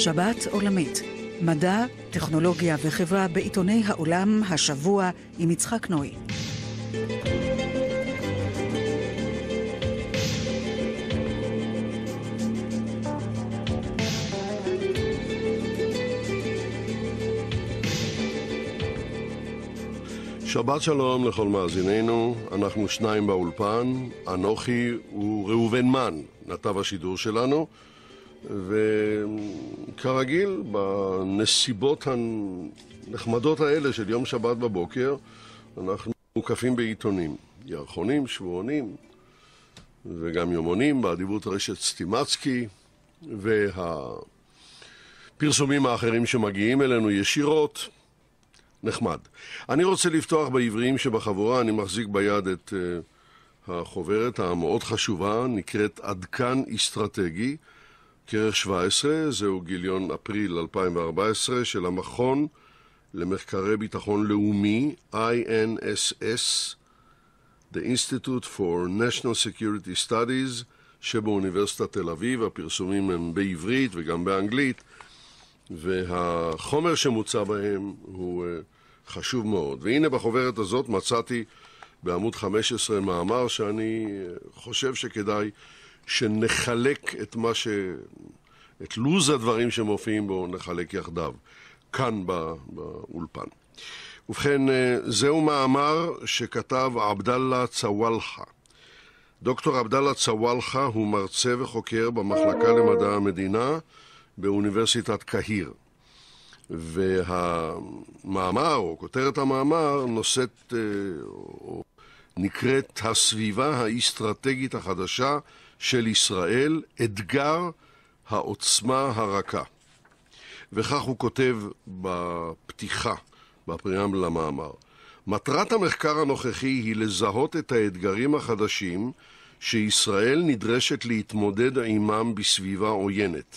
שבת עולמית, מדע, טכנולוגיה וחברה בעיתוני העולם השבוע עם יצחק נוי. שבת שלום לכל מאזינינו, אנחנו שניים באולפן, אנוכי הוא ראובן מן, נתב השידור שלנו, וכרגיל, בנסיבות הנחמדות האלה של יום שבת בבוקר, אנחנו מוקפים בעיתונים. ירחונים, שבועונים, וגם יומונים, באדיבות רשת סטימצקי, והפרסומים האחרים שמגיעים אלינו ישירות. נחמד. אני רוצה לפתוח בעבריים שבחבורה, אני מחזיק ביד את uh, החוברת המאוד חשובה, נקראת עדכן אסטרטגי. כרך 17, זהו גיליון אפריל 2014 של המכון למחקרי ביטחון לאומי, INSS, The Institute for National Security Studies, שבאוניברסיטת תל אביב, הפרסומים הם בעברית וגם באנגלית, והחומר שמוצע בהם הוא אה, חשוב מאוד. והנה בחוברת הזאת מצאתי בעמוד 15 מאמר שאני אה, חושב שכדאי שנחלק את מה ש... את לו"ז הדברים שמופיעים בו נחלק יחדיו, כאן בא, באולפן. ובכן, אה, זהו מאמר שכתב עבדאללה צוואלחה. דוקטור עבדאללה צוואלחה הוא מרצה וחוקר במחלקה למדע המדינה באוניברסיטת קהיר. והמאמר, או כותרת המאמר, נושאת, אה, או נקראת הסביבה האסטרטגית החדשה של ישראל, אתגר העוצמה הרכה. וכך הוא כותב בפתיחה, בפריאם למאמר. מטרת המחקר הנוכחי היא לזהות את האתגרים החדשים שישראל נדרשת להתמודד עימם בסביבה עוינת.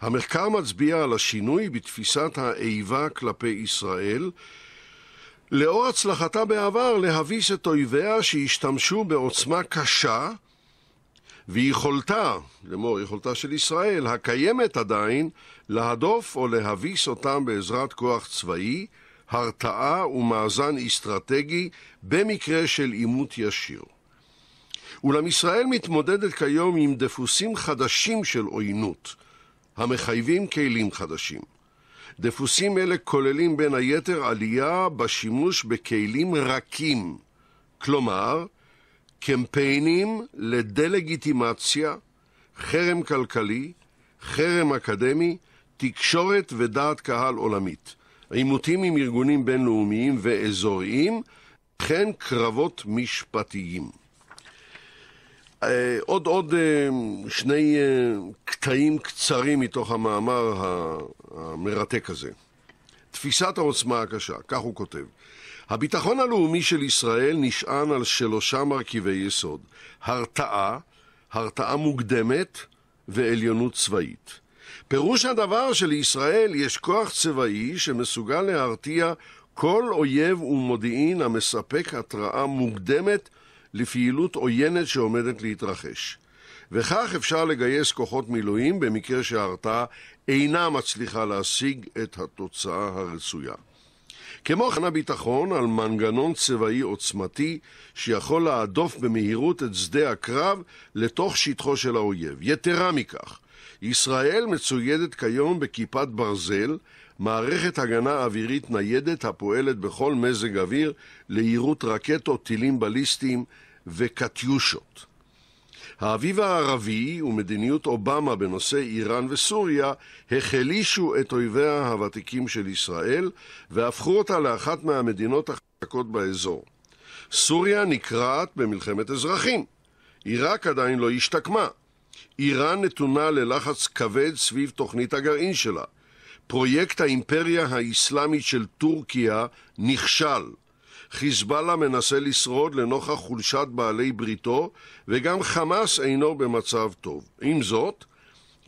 המחקר מצביע על השינוי בתפיסת האיבה כלפי ישראל, לאור הצלחתה בעבר להביס את אויביה שהשתמשו בעוצמה קשה ויכולתה, לאמור יכולתה של ישראל, הקיימת עדיין, להדוף או להביס אותם בעזרת כוח צבאי, הרתעה ומאזן אסטרטגי במקרה של עימות ישיר. אולם ישראל מתמודדת כיום עם דפוסים חדשים של עוינות, המחייבים כלים חדשים. דפוסים אלה כוללים בין היתר עלייה בשימוש בכלים רכים, כלומר, קמפיינים לדה-לגיטימציה, חרם כלכלי, חרם אקדמי, תקשורת ודעת קהל עולמית. עימותים עם ארגונים בינלאומיים ואזוריים, וכן קרבות משפטיים. אה, עוד עוד אה, שני אה, קטעים קצרים מתוך המאמר המרתק הזה. תפיסת העוצמה הקשה, כך הוא כותב. הביטחון הלאומי של ישראל נשען על שלושה מרכיבי יסוד: הרתעה, הרתעה מוקדמת ועליונות צבאית. פירוש הדבר שלישראל יש כוח צבאי שמסוגל להרתיע כל אויב ומודיעין המספק התראה מוקדמת לפעילות עוינת שעומדת להתרחש. וכך אפשר לגייס כוחות מילואים במקרה שההרתעה אינה מצליחה להשיג את התוצאה הרצויה. כמו כן הביטחון על מנגנון צבאי עוצמתי שיכול להדוף במהירות את שדה הקרב לתוך שטחו של האויב. יתרה מכך, ישראל מצוידת כיום בכיפת ברזל, מערכת הגנה אווירית ניידת הפועלת בכל מזג אוויר ליירוט רקטות, טילים בליסטיים וקטיושות. האביב הערבי ומדיניות אובמה בנושא איראן וסוריה החלישו את אויביה הוותיקים של ישראל והפכו אותה לאחת מהמדינות החזקות באזור. סוריה נקרעת במלחמת אזרחים. עיראק עדיין לא השתקמה. איראן נתונה ללחץ כבד סביב תוכנית הגרעין שלה. פרויקט האימפריה האסלאמית של טורקיה נכשל. חיזבאללה מנסה לשרוד לנוכח חולשת בעלי בריתו, וגם חמאס אינו במצב טוב. עם זאת,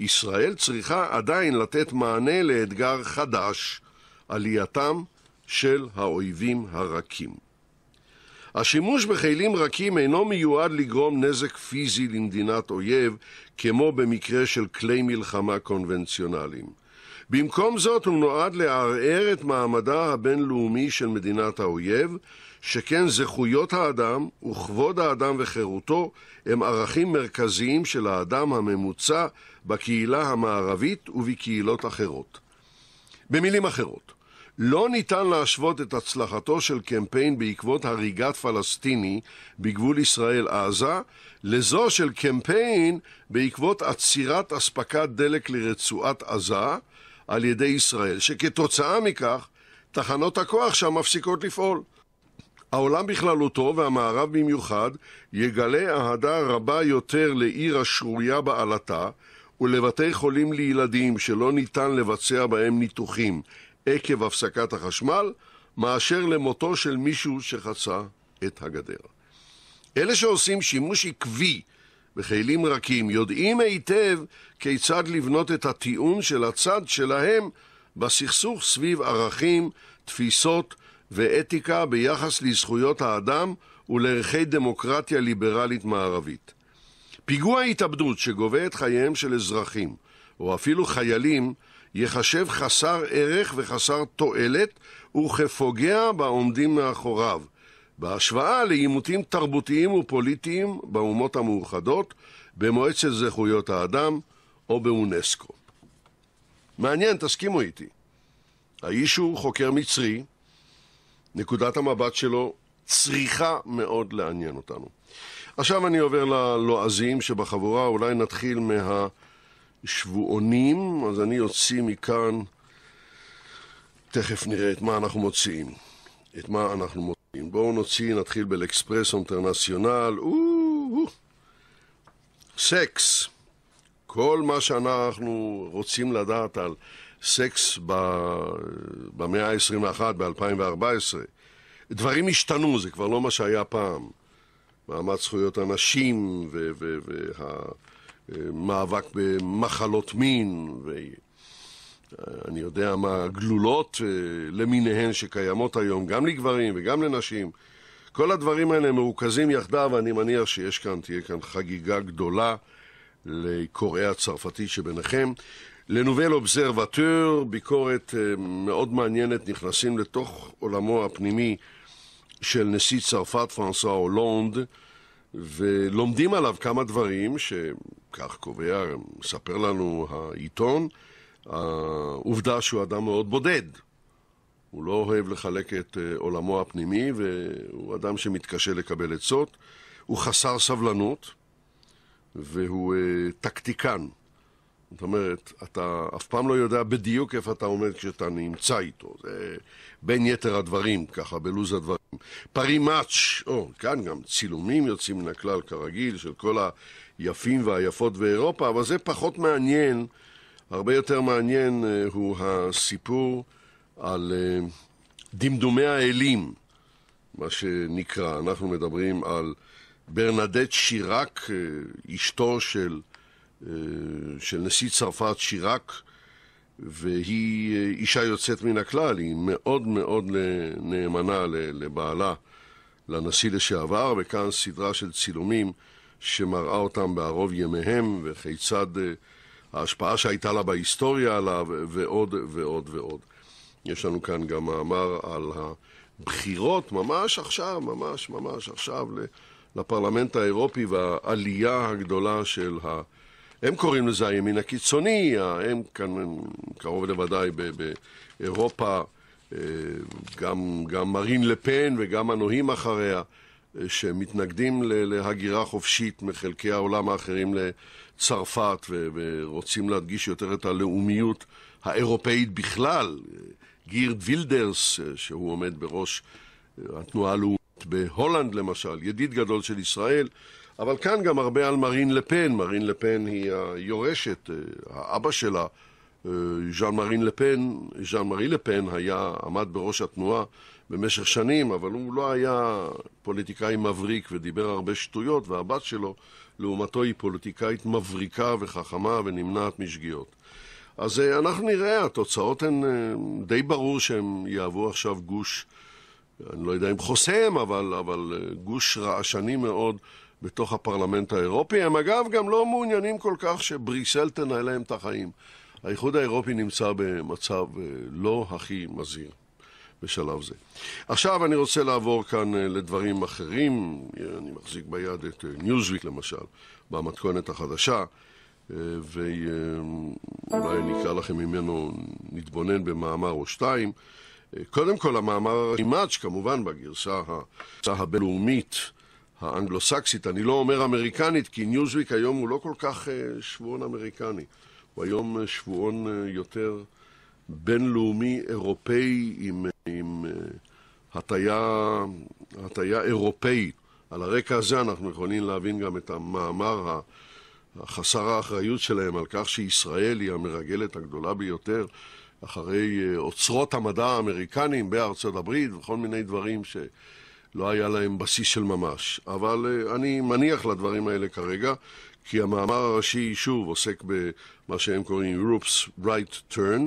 ישראל צריכה עדיין לתת מענה לאתגר חדש, עלייתם של האויבים הרכים. השימוש בכלים רכים אינו מיועד לגרום נזק פיזי למדינת אויב, כמו במקרה של כלי מלחמה קונבנציונליים. במקום זאת הוא נועד לערער את מעמדה הבינלאומי של מדינת האויב, שכן זכויות האדם וכבוד האדם וחירותו הם ערכים מרכזיים של האדם הממוצע בקהילה המערבית ובקהילות אחרות. במילים אחרות, לא ניתן להשוות את הצלחתו של קמפיין בעקבות הריגת פלסטיני בגבול ישראל-עזה לזו של קמפיין בעקבות עצירת אספקת דלק לרצועת עזה, על ידי ישראל, שכתוצאה מכך תחנות הכוח שם מפסיקות לפעול. העולם בכללותו והמערב במיוחד יגלה אהדה רבה יותר לעיר השרויה בעלתה ולבתי חולים לילדים שלא ניתן לבצע בהם ניתוחים עקב הפסקת החשמל, מאשר למותו של מישהו שחצה את הגדר. אלה שעושים שימוש עקבי בכלים רכים, יודעים היטב כיצד לבנות את הטיעון של הצד שלהם בסכסוך סביב ערכים, תפיסות ואתיקה ביחס לזכויות האדם ולערכי דמוקרטיה ליברלית מערבית. פיגוע התאבדות שגובה את חייהם של אזרחים, או אפילו חיילים, ייחשב חסר ערך וחסר תועלת וכפוגע בעומדים מאחוריו, בהשוואה לעימותים תרבותיים ופוליטיים באומות המאוחדות, במועצת זכויות האדם או באונסקו. מעניין, תסכימו איתי. האיש הוא חוקר מצרי, נקודת המבט שלו צריכה מאוד לעניין אותנו. עכשיו אני עובר ללועזים שבחבורה, אולי נתחיל מהשבועונים, אז אני אוציא מכאן, תכף נראה את מה אנחנו מוציאים. את מה אנחנו מוציאים. אם בואו נוציא, נתחיל בלאקספרס אינטרנציונל, או, סקס. כל מה שאנחנו רוצים לדעת על סקס ב... במאה ה-21, ב-2014. דברים השתנו, זה כבר לא מה שהיה פעם. מעמד זכויות הנשים והמאבק ו- ו- אה, במחלות מין. ו- אני יודע מה, גלולות אה, למיניהן שקיימות היום, גם לגברים וגם לנשים. כל הדברים האלה מרוכזים יחדיו, ואני מניח שיש כאן, תהיה כאן חגיגה גדולה לקוראי הצרפתית שביניכם. לנובל אובזרבטור, ביקורת אה, מאוד מעניינת, נכנסים לתוך עולמו הפנימי של נשיא צרפת, פרנסואה הולונד, ולומדים עליו כמה דברים, שכך קובע, מספר לנו העיתון, העובדה שהוא אדם מאוד בודד. הוא לא אוהב לחלק את אה, עולמו הפנימי, והוא אדם שמתקשה לקבל עצות. הוא חסר סבלנות, והוא אה, טקטיקן. זאת אומרת, אתה אף פעם לא יודע בדיוק איפה אתה עומד כשאתה נמצא איתו. זה בין יתר הדברים, ככה, בלוז הדברים. פרי מאץ', או, כאן גם צילומים יוצאים מן הכלל, כרגיל, של כל היפים והיפות באירופה, אבל זה פחות מעניין הרבה יותר מעניין אה, הוא הסיפור על אה, דמדומי האלים, מה שנקרא. אנחנו מדברים על ברנדט שיראק, אה, אשתו של, של נשיא צרפת שיראק, והיא אישה יוצאת מן הכלל, היא מאוד מאוד נאמנה לבעלה, לנשיא לשעבר, וכאן סדרה של צילומים שמראה אותם בערוב ימיהם, וכיצד... ההשפעה שהייתה לה בהיסטוריה עליו, ועוד ועוד ועוד. יש לנו כאן גם מאמר על הבחירות, ממש עכשיו, ממש ממש עכשיו, לפרלמנט האירופי והעלייה הגדולה של ה... הם קוראים לזה הימין הקיצוני, הם כאן הם קרוב לוודאי באירופה, אה, גם, גם מרין לפן וגם אנוהים אחריה. שמתנגדים להגירה חופשית מחלקי העולם האחרים לצרפת ורוצים להדגיש יותר את הלאומיות האירופאית בכלל. גירד וילדרס, שהוא עומד בראש התנועה הלאומית בהולנד למשל, ידיד גדול של ישראל, אבל כאן גם הרבה על מרין לפן. מרין לפן היא היורשת, האבא שלה, אה, ז'אן מרין לפן, ז'אן מרין לפן היה, עמד בראש התנועה במשך שנים, אבל הוא לא היה פוליטיקאי מבריק ודיבר הרבה שטויות, והבת שלו, לעומתו, היא פוליטיקאית מבריקה וחכמה ונמנעת משגיאות. אז אה, אנחנו נראה, התוצאות הן אה, די ברור שהם יהוו עכשיו גוש, אני לא יודע אם חוסם, אבל, אבל אה, גוש רעשני מאוד בתוך הפרלמנט האירופי. הם אגב גם לא מעוניינים כל כך שבריסל תנהל להם את החיים. האיחוד האירופי נמצא במצב לא הכי מזהיר. בשלב זה. עכשיו אני רוצה לעבור כאן אה, לדברים אחרים. אה, אני מחזיק ביד את ניוזוויק אה, למשל, במתכונת החדשה, ואולי נקרא לכם ממנו, נתבונן במאמר או שתיים. קודם כל המאמר הרימאץ', כמובן, בגרסה הבינלאומית. האנגלו-סקסית, אני לא אומר אמריקנית, כי ניוזוויק היום הוא לא כל כך שבועון אמריקני, הוא היום שבועון יותר בינלאומי אירופאי עם עם אה, הטיה הטיה אירופאית. על הרקע הזה אנחנו יכולים להבין גם את המאמר החסר האחריות שלהם על כך שישראל היא המרגלת הגדולה ביותר אחרי אה, אוצרות המדע האמריקנים בארצות הברית וכל מיני דברים שלא היה להם בסיס של ממש. אבל אה, אני מניח לדברים האלה כרגע, כי המאמר הראשי שוב עוסק במה שהם קוראים Europe's Right Turn,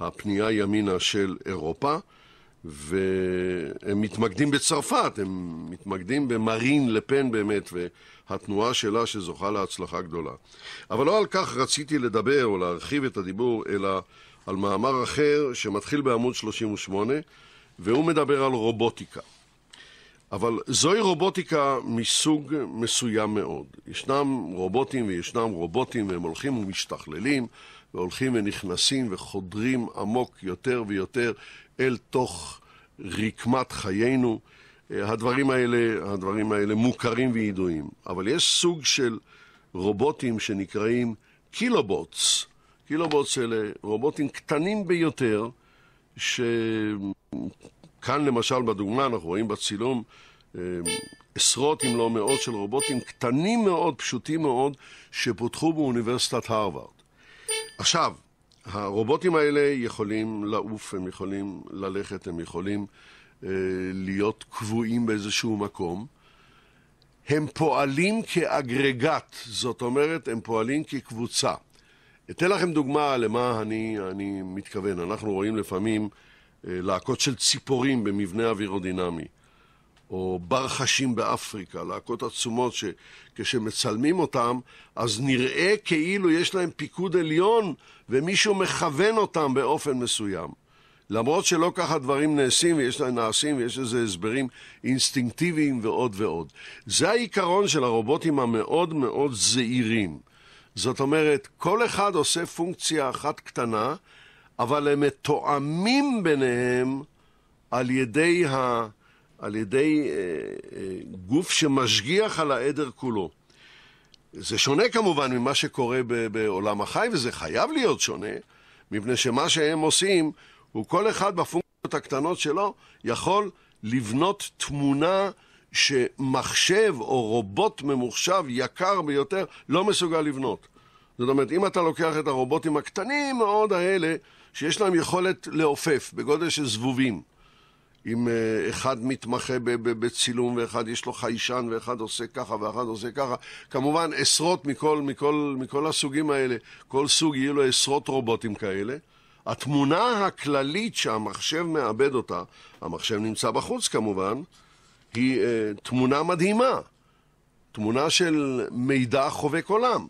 הפנייה ימינה של אירופה. והם מתמקדים בצרפת, הם מתמקדים במרין לפן באמת, והתנועה שלה שזוכה להצלחה גדולה. אבל לא על כך רציתי לדבר או להרחיב את הדיבור, אלא על מאמר אחר שמתחיל בעמוד 38, והוא מדבר על רובוטיקה. אבל זוהי רובוטיקה מסוג מסוים מאוד. ישנם רובוטים וישנם רובוטים, והם הולכים ומשתכללים. והולכים ונכנסים וחודרים עמוק יותר ויותר אל תוך רקמת חיינו. אה, הדברים האלה, הדברים האלה מוכרים וידועים, אבל יש סוג של רובוטים שנקראים קילובוטס. קילובוטס אלה רובוטים קטנים ביותר, שכאן למשל בדוגמה אנחנו רואים בצילום אה, עשרות אם לא מאות של רובוטים קטנים מאוד, פשוטים מאוד, שפותחו באוניברסיטת הרווארד. עכשיו, הרובוטים האלה יכולים לעוף, הם יכולים ללכת, הם יכולים אה, להיות קבועים באיזשהו מקום. הם פועלים כאגרגט, זאת אומרת, הם פועלים כקבוצה. אתן לכם דוגמה למה אני, אני מתכוון. אנחנו רואים לפעמים אה, להקות של ציפורים במבנה אווירודינמי. או בר חשים באפריקה, להקות עצומות שכשמצלמים אותם, אז נראה כאילו יש להם פיקוד עליון ומישהו מכוון אותם באופן מסוים. למרות שלא ככה דברים נעשים ויש להם נעשים ויש לזה הסברים אינסטינקטיביים ועוד ועוד. זה העיקרון של הרובוטים המאוד מאוד זעירים. זאת אומרת, כל אחד עושה פונקציה אחת קטנה, אבל הם מתואמים ביניהם על ידי ה... על ידי אה, אה, גוף שמשגיח על העדר כולו. זה שונה כמובן ממה שקורה בעולם החי, וזה חייב להיות שונה, מפני שמה שהם עושים, הוא כל אחד בפונקציות הקטנות שלו יכול לבנות תמונה שמחשב או רובוט ממוחשב יקר ביותר לא מסוגל לבנות. זאת אומרת, אם אתה לוקח את הרובוטים הקטנים מאוד האלה, שיש להם יכולת לעופף בגודל של זבובים, עם אה, אחד מתמחה בצילום ואחד יש לו חיישן ואחד עושה ככה ואחד עושה ככה. כמובן עשרות מכל, מכל, מכל הסוגים האלה, כל סוג יהיו לו עשרות רובוטים כאלה. התמונה הכללית שהמחשב מאבד אותה, המחשב נמצא בחוץ כמובן, היא אה, תמונה מדהימה, תמונה של מידע חובק עולם.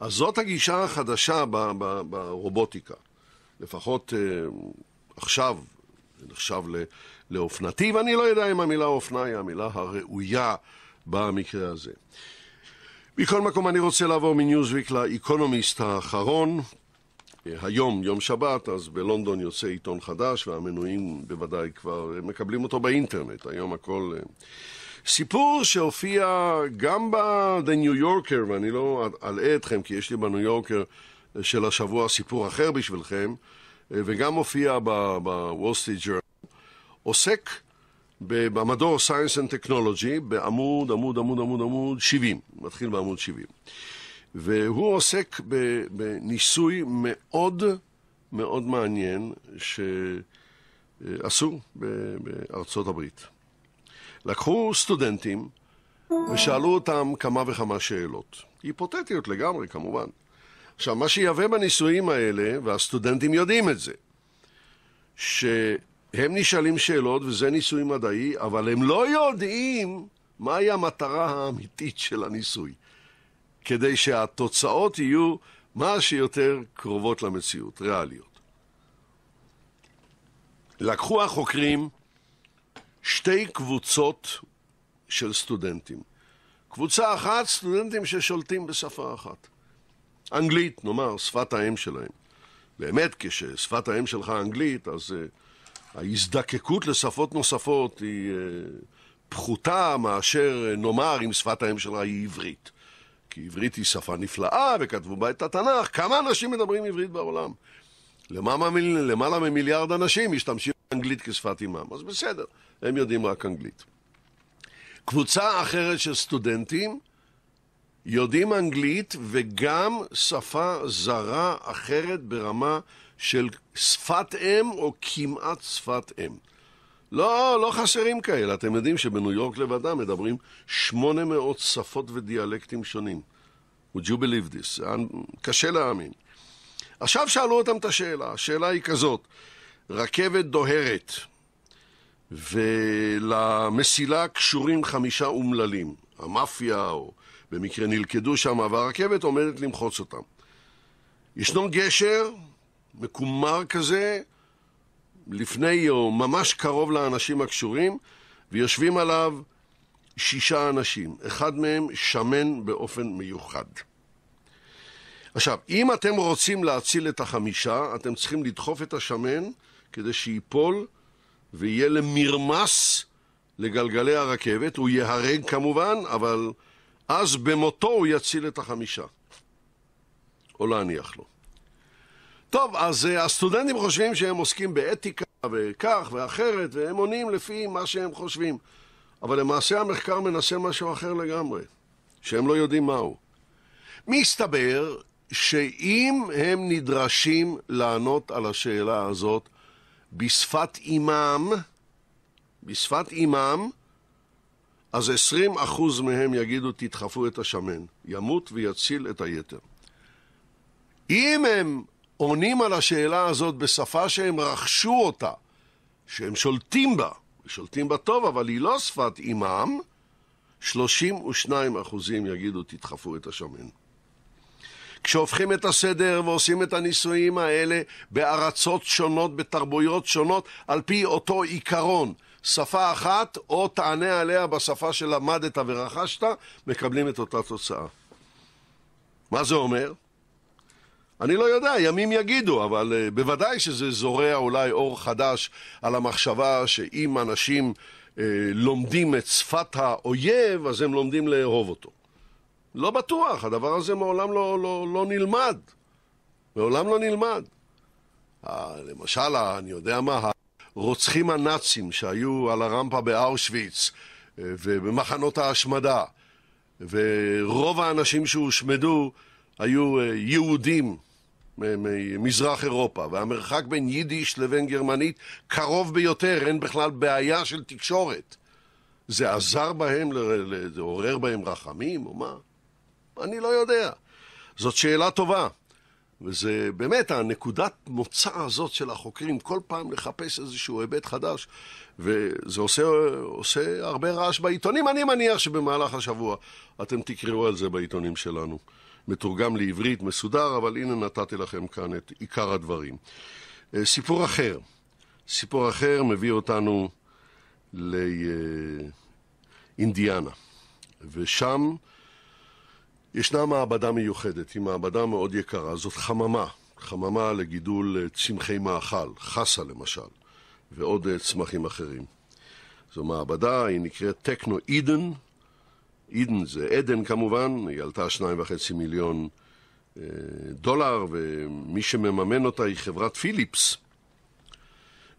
אז זאת הגישה החדשה ברובוטיקה, לפחות אה, עכשיו, זה נחשב לאופנתי, ואני לא יודע אם המילה אופנה היא המילה הראויה במקרה הזה. מכל מקום אני רוצה לעבור מניוזוויק לאיקונומיסט האחרון. אה, היום, יום שבת, אז בלונדון יוצא עיתון חדש, והמנויים בוודאי כבר אה, מקבלים אותו באינטרנט. היום הכל... אה, סיפור שהופיע גם ב-The New Yorker, ואני לא אלאה אתכם, כי יש לי בניו יורקר של השבוע סיפור אחר בשבילכם, אה, וגם מופיע בוול סטריט ג'רנל, עוסק במדור Science and Technology בעמוד, עמוד, עמוד, עמוד, עמוד 70, מתחיל בעמוד 70. והוא עוסק בניסוי מאוד מאוד מעניין שעשו בארצות הברית. לקחו סטודנטים ושאלו אותם כמה וכמה שאלות, היפותטיות לגמרי כמובן, עכשיו, מה שיהווה בניסויים האלה, והסטודנטים יודעים את זה, שהם נשאלים שאלות, וזה ניסוי מדעי, אבל הם לא יודעים מהי המטרה האמיתית של הניסוי, כדי שהתוצאות יהיו מה שיותר קרובות למציאות, ריאליות. לקחו החוקרים שתי קבוצות של סטודנטים. קבוצה אחת, סטודנטים ששולטים בשפה אחת. אנגלית, נאמר, שפת האם שלהם. באמת, כששפת האם שלך אנגלית, אז uh, ההזדקקות לשפות נוספות היא uh, פחותה מאשר, uh, נאמר, אם שפת האם שלך היא עברית. כי עברית היא שפה נפלאה, וכתבו בה את התנ"ך. כמה אנשים מדברים עברית בעולם? למעלה, למעלה ממיליארד אנשים משתמשים באנגלית כשפת אימם. אז בסדר, הם יודעים רק אנגלית. קבוצה אחרת של סטודנטים, יודעים אנגלית וגם שפה זרה אחרת ברמה של שפת אם או כמעט שפת אם. לא, לא חסרים כאלה. אתם יודעים שבניו יורק לבדה מדברים 800 שפות ודיאלקטים שונים. Would you believe this? קשה להאמין. עכשיו שאלו אותם את השאלה. השאלה היא כזאת: רכבת דוהרת, ולמסילה קשורים חמישה אומללים, המאפיה או במקרה נלכדו שם, והרכבת עומדת למחוץ אותם. ישנו גשר מקומר כזה, לפני או ממש קרוב לאנשים הקשורים, ויושבים עליו שישה אנשים, אחד מהם שמן באופן מיוחד. עכשיו, אם אתם רוצים להציל את החמישה, אתם צריכים לדחוף את השמן כדי שייפול ויהיה למרמס לגלגלי הרכבת. הוא ייהרג כמובן, אבל אז במותו הוא יציל את החמישה. או להניח לו. טוב, אז אה, הסטודנטים חושבים שהם עוסקים באתיקה וכך ואחרת, והם עונים לפי מה שהם חושבים. אבל למעשה המחקר מנסה משהו אחר לגמרי, שהם לא יודעים מהו. מסתבר שאם הם נדרשים לענות על השאלה הזאת בשפת אימם, בשפת אימם, אז עשרים אחוז מהם יגידו תדחפו את השמן, ימות ויציל את היתר. אם הם עונים על השאלה הזאת בשפה שהם רכשו אותה, שהם שולטים בה, שולטים בה טוב, אבל היא לא שפת אימם, 32 אחוזים יגידו תדחפו את השמן. כשהופכים את הסדר ועושים את הניסויים האלה בארצות שונות, בתרבויות שונות, על פי אותו עיקרון, שפה אחת, או תענה עליה בשפה שלמדת ורכשת, מקבלים את אותה תוצאה. מה זה אומר? אני לא יודע, ימים יגידו, אבל אה, בוודאי שזה זורע אולי אור חדש על המחשבה שאם אנשים אה, לומדים את שפת האויב, אז הם לומדים לאהוב אותו. לא בטוח, הדבר הזה מעולם לא, לא, לא נלמד. מעולם לא נלמד. Uh, למשל, אני יודע מה, הרוצחים הנאצים שהיו על הרמפה באושוויץ אה, ובמחנות ההשמדה, ורוב האנשים שהושמדו היו אה, יהודים ממזרח אירופה, והמרחק בין יידיש לבין גרמנית קרוב ביותר, אין בכלל בעיה של תקשורת. זה עזר בהם, זה עורר בהם רחמים או מה? אני לא יודע. זאת שאלה טובה. וזה באמת הנקודת מוצא הזאת של החוקרים, כל פעם לחפש איזשהו היבט חדש, וזה עושה, עושה הרבה רעש בעיתונים. אני מניח שבמהלך השבוע אתם תקראו על זה בעיתונים שלנו. מתורגם לעברית, מסודר, אבל הנה נתתי לכם כאן את עיקר הדברים. אה, סיפור אחר, סיפור אחר מביא אותנו לאינדיאנה, אה, ושם... ישנה מעבדה מיוחדת, היא מעבדה מאוד יקרה, זאת חממה, חממה לגידול אה, צמחי מאכל, חסה למשל, ועוד אה, צמחים אחרים. זו מעבדה, היא נקראת טכנו אידן, אידן זה עדן כמובן, היא עלתה שניים וחצי מיליון אה, דולר, ומי שמממן אותה היא חברת פיליפס.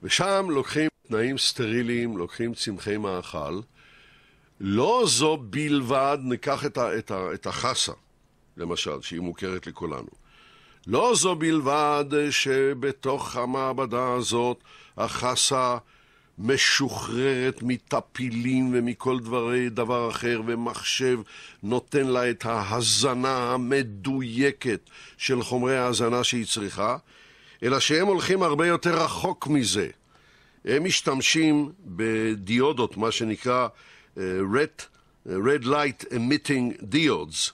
ושם לוקחים תנאים סטריליים, לוקחים צמחי מאכל, לא זו בלבד, ניקח את, ה, את, ה, את החסה, למשל, שהיא מוכרת לכולנו. לא זו בלבד שבתוך המעבדה הזאת החסה משוחררת מטפילים ומכל דברי, דבר אחר, ומחשב נותן לה את ההזנה המדויקת של חומרי ההזנה שהיא צריכה, אלא שהם הולכים הרבה יותר רחוק מזה. הם משתמשים בדיודות, מה שנקרא אה, red, אה, red light emitting diodes,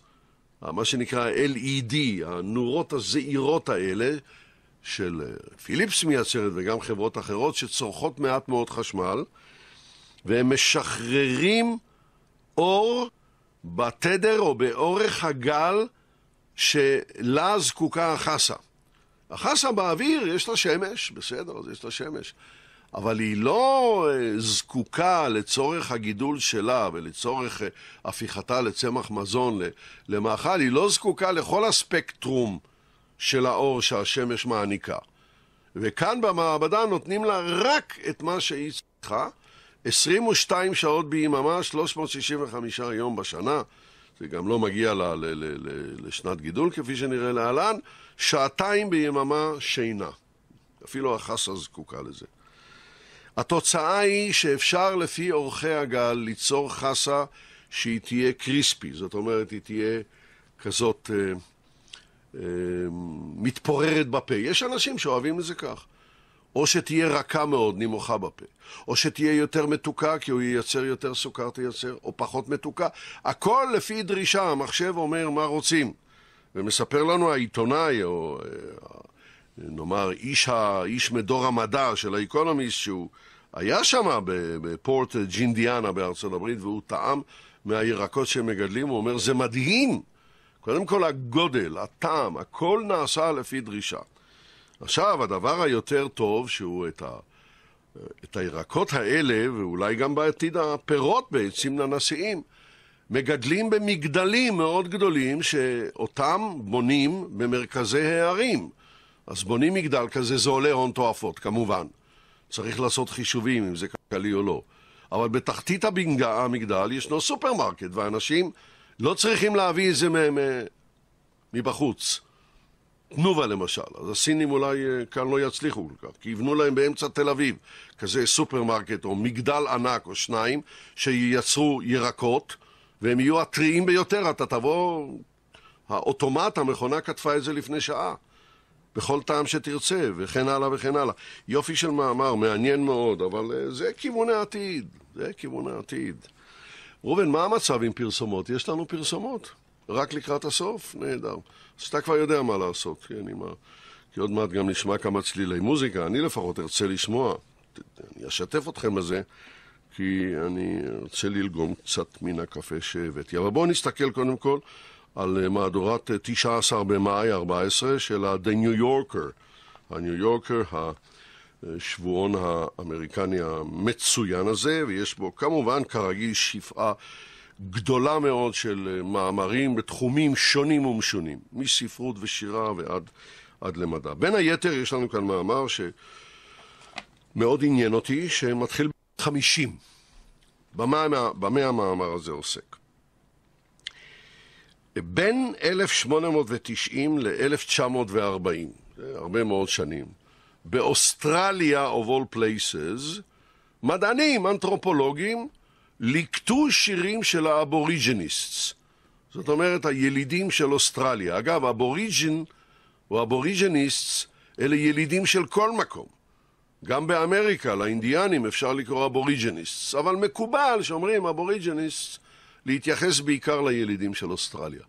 אה, מה שנקרא LED, הנורות הזעירות האלה, של פיליפס מייצרת וגם חברות אחרות שצורכות מעט מאוד חשמל, והם משחררים אור בתדר או באורך הגל שלה זקוקה החסה. החסה באוויר, יש לה שמש, בסדר, אז יש לה שמש. אבל היא לא אה, זקוקה לצורך הגידול שלה ולצורך אה, הפיכתה לצמח מזון, למאכל, היא לא זקוקה לכל הספקטרום של האור שהשמש מעניקה. וכאן במעבדה נותנים לה רק את מה שהיא צריכה, 22 שעות ביממה, 365 יום בשנה, זה גם לא מגיע לה ל- ל- ל- לשנת גידול כפי שנראה להלן, שעתיים ביממה שינה. אפילו החסה זקוקה לזה. התוצאה היא שאפשר לפי אורכי הגל ליצור חסה שהיא תהיה קריספי, זאת אומרת, היא תהיה כזאת אה, אה, מתפוררת בפה. יש אנשים שאוהבים את זה כך. או שתהיה רכה מאוד, נמוכה בפה, או שתהיה יותר מתוקה, כי הוא ייצר יותר סוכר, תייצר, או פחות מתוקה. הכל לפי דרישה, המחשב אומר מה רוצים. ומספר לנו העיתונאי, או אה, נאמר איש, ה, איש מדור המדע של האיקונומיסט, שהוא היה שם בפורט ג'ינדיאנה בארצות הברית, והוא טעם מהירקות שהם מגדלים, הוא אומר, זה מדהים. קודם כל הגודל, הטעם, הכל נעשה לפי דרישה. עכשיו, הדבר היותר טוב, שהוא את, ה, את הירקות האלה, ואולי גם בעתיד הפירות בעצים לנשיאים, מגדלים במגדלים מאוד גדולים, שאותם בונים במרכזי הערים. אז בונים מגדל כזה, זה עולה הון תועפות, כמובן. צריך לעשות חישובים אם זה כלכלי או לא. אבל בתחתית הבנגה, המגדל ישנו סופרמרקט, ואנשים לא צריכים להביא את זה מבחוץ. תנובה למשל, אז הסינים אולי אה, כאן לא יצליחו כל כך, כי יבנו להם באמצע תל אביב כזה סופרמרקט או מגדל ענק או שניים שייצרו ירקות והם יהיו הטריים ביותר, אתה תבוא, האוטומט, המכונה כתבה את זה לפני שעה. בכל טעם שתרצה, וכן הלאה וכן הלאה. יופי של מאמר, מעניין מאוד, אבל אה, זה כיוון העתיד, זה כיוון העתיד. ראובן, מה המצב עם פרסומות? יש לנו פרסומות, רק לקראת הסוף, נהדר. אז אתה כבר יודע מה לעשות, כן, עם ה... כי עוד מעט גם נשמע כמה צלילי מוזיקה, אני לפחות ארצה לשמוע, אני אשתף אתכם בזה, כי אני רוצה ללגום קצת מן הקפה שהבאתי. אבל בואו נסתכל קודם כל. על אה, מהדורת 19 אה, במאי 14 של ה-The New Yorker, ה-New Yorker, השבועון אה, האמריקני המצוין הזה, ויש בו כמובן כרגיל שפעה גדולה מאוד של מאמרים בתחומים שונים ומשונים, מספרות ושירה ועד עד למדע. בין היתר יש לנו כאן מאמר שמאוד עניין אותי, שמתחיל ב-50. במה, במה המאמר הזה עוסק? בין 1890 ל-1940, הרבה מאוד שנים, באוסטרליה, of all places, מדענים, אנתרופולוגים, ליקטו שירים של האבוריג'יניסטס. זאת אומרת, הילידים של אוסטרליה. אגב, אבוריג'ין או אבוריג'יניסטס אלה ילידים של כל מקום. גם באמריקה, לאינדיאנים אפשר לקרוא אבוריג'יניסטס, אבל מקובל שאומרים אבוריג'יניסטס להתייחס בעיקר לילידים של אוסטרליה.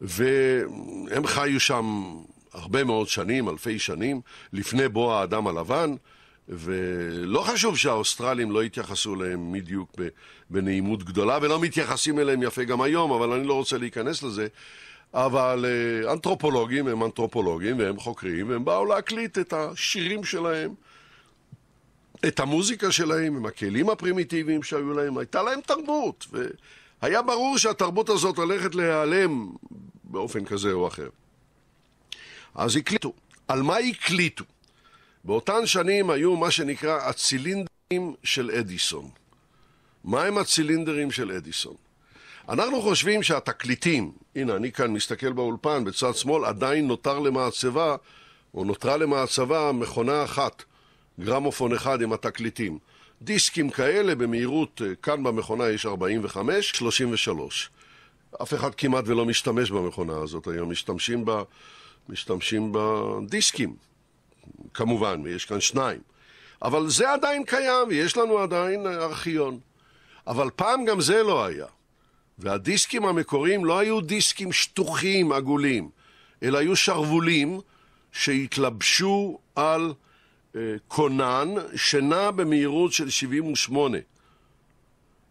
והם חיו שם הרבה מאוד שנים, אלפי שנים, לפני בוא האדם הלבן, ולא חשוב שהאוסטרלים לא התייחסו אליהם בדיוק בנעימות גדולה, ולא מתייחסים אליהם יפה גם היום, אבל אני לא רוצה להיכנס לזה. אבל אה, אנתרופולוגים הם אנתרופולוגים והם חוקרים, והם באו להקליט את השירים שלהם, את המוזיקה שלהם, עם הכלים הפרימיטיביים שהיו להם, הייתה להם תרבות, היה ברור שהתרבות הזאת הולכת להיעלם באופן כזה או אחר. אז הקליטו. על מה הקליטו? באותן שנים היו מה שנקרא הצילינדרים של אדיסון. הם הצילינדרים של אדיסון? אנחנו חושבים שהתקליטים, הנה אני כאן מסתכל באולפן, בצד שמאל עדיין נותר למעצבה, או נותרה למעצבה מכונה אחת, גרמופון אחד עם התקליטים. דיסקים כאלה במהירות, אה, כאן במכונה יש 45, 33. אף אחד כמעט ולא משתמש במכונה הזאת היום, משתמשים ב, משתמשים בדיסקים, כמובן, ויש כאן שניים. אבל זה עדיין קיים, ויש לנו עדיין אה, ארכיון. אבל פעם גם זה לא היה. והדיסקים המקוריים לא היו דיסקים שטוחים, עגולים, אלא היו שרוולים שהתלבשו על... קונן אה, שנע במהירות של 78.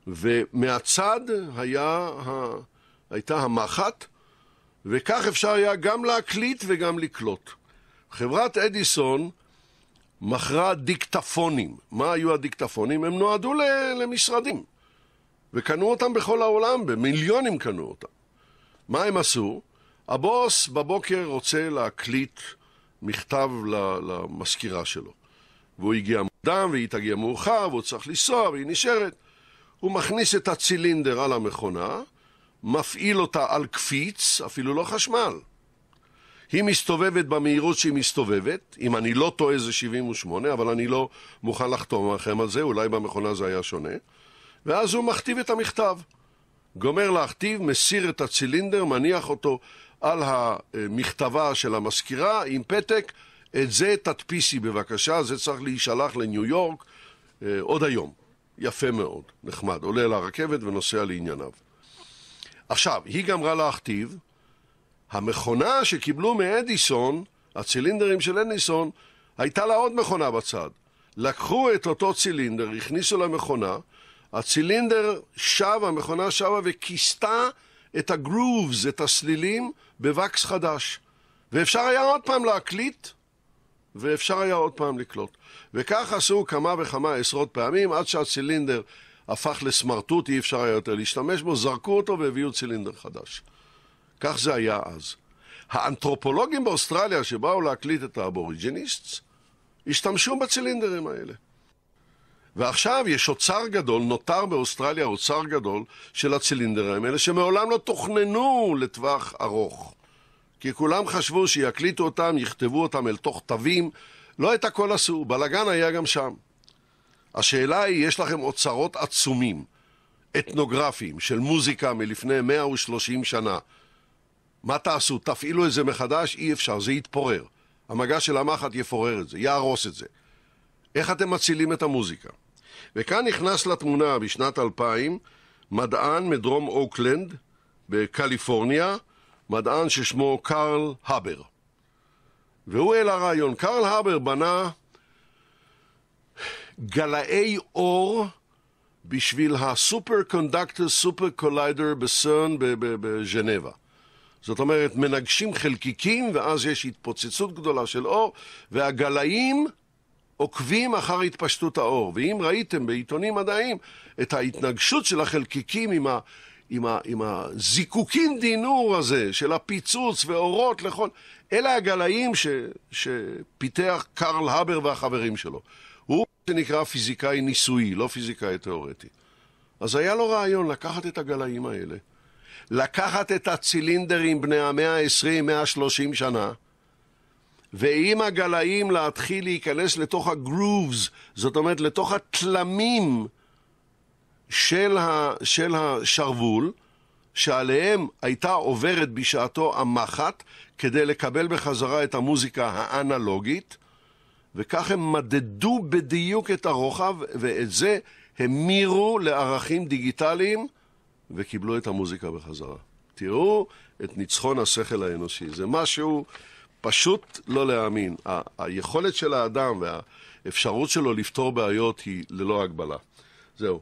ומהצד היה, הייתה המחט, וכך אפשר היה גם להקליט וגם לקלוט. חברת אדיסון מכרה דיקטפונים. מה היו הדיקטפונים? הם נועדו למשרדים, וקנו אותם בכל העולם, במיליונים קנו אותם. מה הם עשו? הבוס בבוקר רוצה להקליט מכתב למזכירה שלו. והוא הגיע מוקדם, והיא תגיע מאוחר, והוא צריך לנסוע, והיא נשארת. הוא מכניס את הצילינדר על המכונה, מפעיל אותה על קפיץ, אפילו לא חשמל. היא מסתובבת במהירות שהיא מסתובבת, אם אני לא טועה זה 78, אבל אני לא מוכן לחתום לכם על זה, אולי במכונה זה היה שונה. ואז הוא מכתיב את המכתב. גומר להכתיב, מסיר את הצילינדר, מניח אותו על המכתבה של המזכירה עם פתק, את זה תדפיסי בבקשה, זה צריך להישלח לניו יורק אה, עוד היום. יפה מאוד, נחמד. עולה לרכבת ונוסע לענייניו. עכשיו, היא גמרה להכתיב, המכונה שקיבלו מאדיסון, הצילינדרים של אדיסון, הייתה לה עוד מכונה בצד. לקחו את אותו צילינדר, הכניסו למכונה, הצילינדר שבה, המכונה שבה וכיסתה את הגרובס, את הסלילים, בווקס חדש. ואפשר היה עוד פעם להקליט, ואפשר היה עוד פעם לקלוט. וכך עשו כמה וכמה עשרות פעמים, עד שהצילינדר הפך לסמרטוט, אי אפשר היה יותר להשתמש בו, זרקו אותו והביאו צילינדר חדש. כך זה היה אז. האנתרופולוגים באוסטרליה שבאו להקליט את האבוריג'יניסטס, השתמשו בצילינדרים האלה. ועכשיו יש אוצר גדול, נותר באוסטרליה אוצר גדול של הצילינדרים האלה, שמעולם לא תוכננו לטווח ארוך. כי כולם חשבו שיקליטו אותם, יכתבו אותם אל תוך תווים. לא את הכל עשו, בלאגן היה גם שם. השאלה היא, יש לכם אוצרות עצומים, אתנוגרפיים, של מוזיקה מלפני 130 שנה. מה תעשו? תפעילו את זה מחדש? אי אפשר, זה יתפורר. המגע של המחט יפורר את זה, יהרוס את זה. איך אתם מצילים את המוזיקה? וכאן נכנס לתמונה בשנת 2000 מדען מדרום אוקלנד בקליפורניה, מדען ששמו קרל הבר. והוא העלה רעיון. קרל הבר בנה גלאי אור בשביל הסופר קונדקטור סופר קוליידר בסרן בז'נבה. זאת אומרת, מנגשים חלקיקים ואז יש התפוצצות גדולה של אור, והגלאים עוקבים אחר התפשטות האור. ואם ראיתם בעיתונים מדעיים את ההתנגשות של החלקיקים עם, ה, עם, ה, עם הזיקוקין דינור הזה של הפיצוץ ואורות לכל... אלה הגלאים ש, שפיתח קרל הבר והחברים שלו. הוא שנקרא פיזיקאי ניסוי, לא פיזיקאי תיאורטי. אז היה לו רעיון לקחת את הגלאים האלה, לקחת את הצילינדרים בני המאה ה-20, 130 שנה, ועם הגלאים להתחיל להיכנס לתוך הגרובס, זאת אומרת לתוך התלמים של, ה, של השרוול, שעליהם הייתה עוברת בשעתו המחט כדי לקבל בחזרה את המוזיקה האנלוגית, וכך הם מדדו בדיוק את הרוחב, ואת זה המירו לערכים דיגיטליים וקיבלו את המוזיקה בחזרה. תראו את ניצחון השכל האנושי. זה משהו... פשוט לא להאמין. ה- היכולת של האדם והאפשרות שלו לפתור בעיות היא ללא הגבלה. זהו.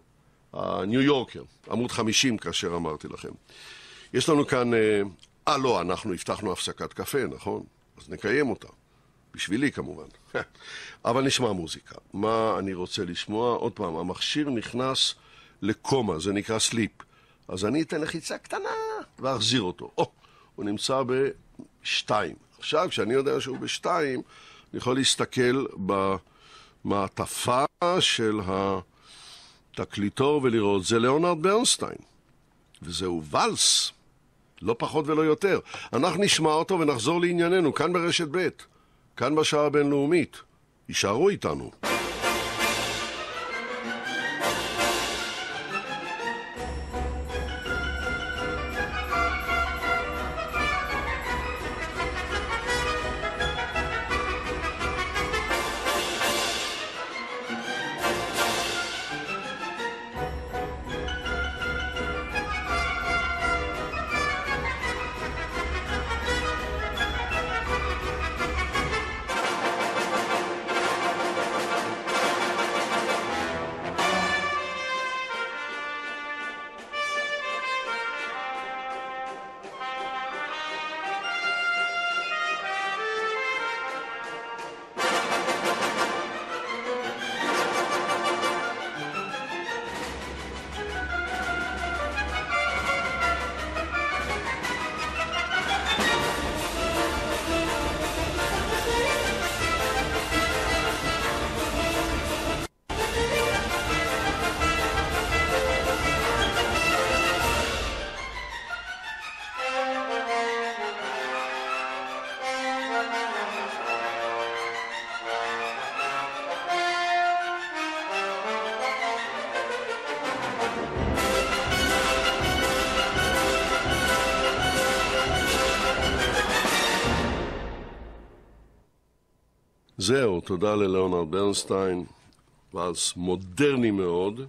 הניו יורקר, עמוד 50 כאשר אמרתי לכם. יש לנו כאן... אה, אה, לא, אנחנו הבטחנו הפסקת קפה, נכון? אז נקיים אותה. בשבילי כמובן. אבל נשמע מוזיקה. מה אני רוצה לשמוע? עוד פעם, המכשיר נכנס לקומה, זה נקרא סליפ. אז אני אתן לחיצה קטנה ואחזיר אותו. או, oh, הוא נמצא בשתיים. עכשיו, כשאני יודע שהוא בשתיים, אני יכול להסתכל במעטפה של התקליטור ולראות, זה ליאונרד ברנסטיין, וזהו ואלס, לא פחות ולא יותר. אנחנו נשמע אותו ונחזור לענייננו, כאן ברשת ב', כאן בשעה הבינלאומית. יישארו איתנו. זהו, תודה ללאונרד ברנסטיין, ואז מודרני מאוד,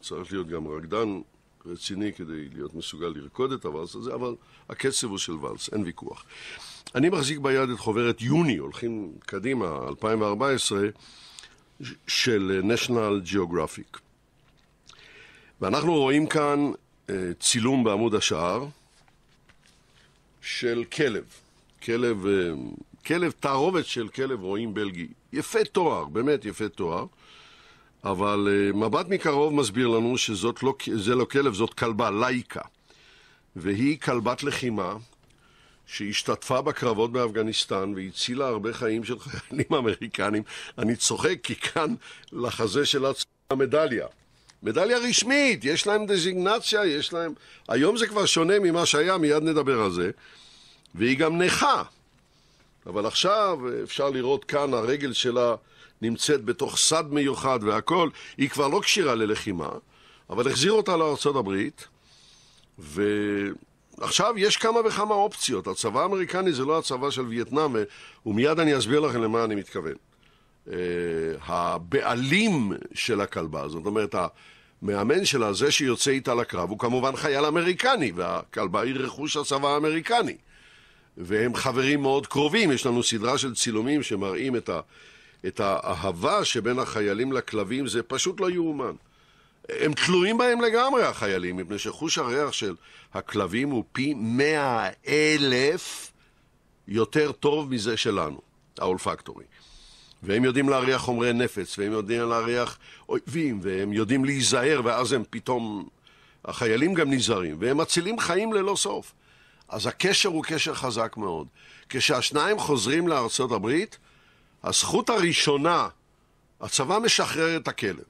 צריך להיות גם רקדן רציני כדי להיות מסוגל לרקוד את הוואלס הזה, אבל הקצב הוא של וואלס, אין ויכוח. אני מחזיק ביד את חוברת יוני, הולכים קדימה, 2014, של national geographic. ואנחנו רואים כאן אה, צילום בעמוד השער של כלב, כלב אה, כלב, תערובת של כלב רועים בלגי. יפה תואר, באמת יפה תואר, אבל uh, מבט מקרוב מסביר לנו שזה לא, לא כלב, זאת כלבה, לייקה. והיא כלבת לחימה שהשתתפה בקרבות באפגניסטן והצילה הרבה חיים של חיילים אמריקנים. אני צוחק כי כאן לחזה של צ... מדליה. מדליה רשמית, יש להם דזיגנציה, יש להם... היום זה כבר שונה ממה שהיה, מיד נדבר על זה. והיא גם נכה. אבל עכשיו אפשר לראות כאן, הרגל שלה נמצאת בתוך סד מיוחד והכול, היא כבר לא כשירה ללחימה, אבל החזיר אותה לארצות הברית, ו... יש כמה וכמה אופציות. הצבא האמריקני זה לא הצבא של וייטנאם, ומיד אני אסביר לכם למה אני מתכוון. Uh, הבעלים של הכלבה, זאת אומרת, המאמן שלה, זה שיוצא איתה לקרב, הוא כמובן חייל אמריקני, והכלבה היא רכוש הצבא האמריקני. והם חברים מאוד קרובים. יש לנו סדרה של צילומים שמראים את, ה, את האהבה שבין החיילים לכלבים, זה פשוט לא יאומן. הם תלויים בהם לגמרי, החיילים, מפני שחוש הריח של הכלבים הוא פי מאה אלף יותר טוב מזה שלנו, האולפקטורי. והם יודעים להריח חומרי נפץ, והם יודעים להריח אויבים, והם יודעים להיזהר, ואז הם פתאום... החיילים גם נזהרים, והם מצילים חיים ללא סוף. אז הקשר הוא קשר חזק מאוד. כשהשניים חוזרים לארצות הברית, הזכות הראשונה, הצבא משחרר את הכלב.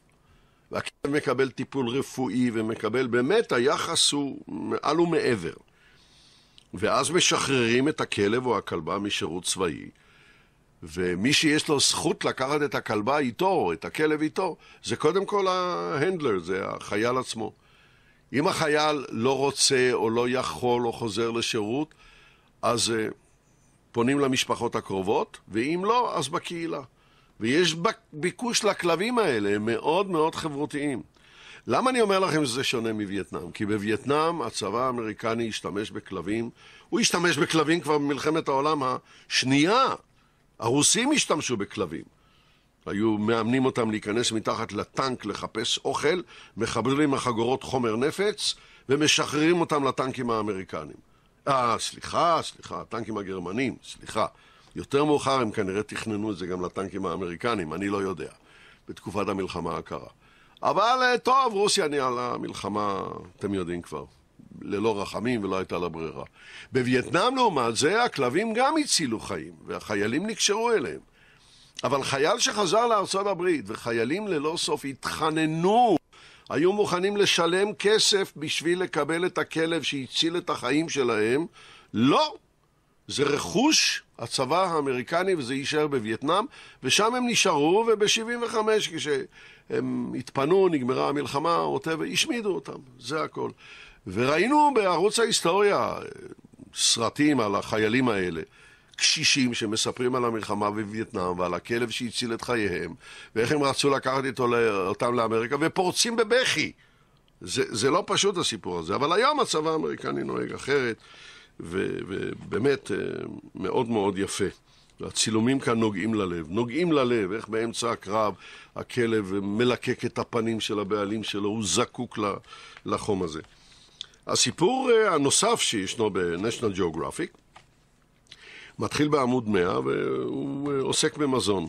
והכלב מקבל טיפול רפואי ומקבל, באמת היחס הוא מעל ומעבר. ואז משחררים את הכלב או הכלבה משירות צבאי, ומי שיש לו זכות לקחת את הכלבה איתו, את הכלב איתו, זה קודם כל ההנדלר, זה החייל עצמו. אם החייל לא רוצה או לא יכול או חוזר לשירות, אז uh, פונים למשפחות הקרובות, ואם לא, אז בקהילה. ויש ביקוש לכלבים האלה, הם מאוד מאוד חברותיים. למה אני אומר לכם שזה שונה מווייטנאם? כי בווייטנאם הצבא האמריקני השתמש בכלבים, הוא השתמש בכלבים כבר במלחמת העולם השנייה. הרוסים השתמשו בכלבים. היו מאמנים אותם להיכנס מתחת לטנק לחפש אוכל, מחברים החגורות חומר נפץ ומשחררים אותם לטנקים האמריקנים. אה, סליחה, סליחה, הטנקים הגרמנים, סליחה. יותר מאוחר הם כנראה תכננו את זה גם לטנקים האמריקנים, אני לא יודע, בתקופת המלחמה הקרה. אבל אה, טוב, רוסיה ניהלה מלחמה, אתם יודעים כבר, ללא רחמים ולא הייתה לה ברירה. בווייטנאם, לעומת זה, הכלבים גם הצילו חיים, והחיילים נקשרו אליהם. אבל חייל שחזר לארצות הברית, וחיילים ללא סוף התחננו, היו מוכנים לשלם כסף בשביל לקבל את הכלב שהציל את החיים שלהם, לא. זה רכוש הצבא האמריקני וזה יישאר בווייטנאם, ושם הם נשארו, וב-75' כשהם התפנו, נגמרה המלחמה, ווטאבר, השמידו אותם, זה הכל. וראינו בערוץ ההיסטוריה אה, סרטים על החיילים האלה. קשישים שמספרים על המלחמה בווייטנאם ועל הכלב שהציל את חייהם, ואיך הם רצו לקחת איתו אותם לאמריקה, ופורצים בבכי. זה, זה לא פשוט הסיפור הזה, אבל היום הצבא האמריקני נוהג אחרת, ו, ובאמת אה, מאוד מאוד יפה. הצילומים כאן נוגעים ללב, נוגעים ללב, איך באמצע הקרב הכלב מלקק את הפנים של הבעלים שלו, הוא זקוק לחום הזה. הסיפור אה, הנוסף שישנו ב-National Geographic מתחיל בעמוד 100 והוא אה, עוסק במזון.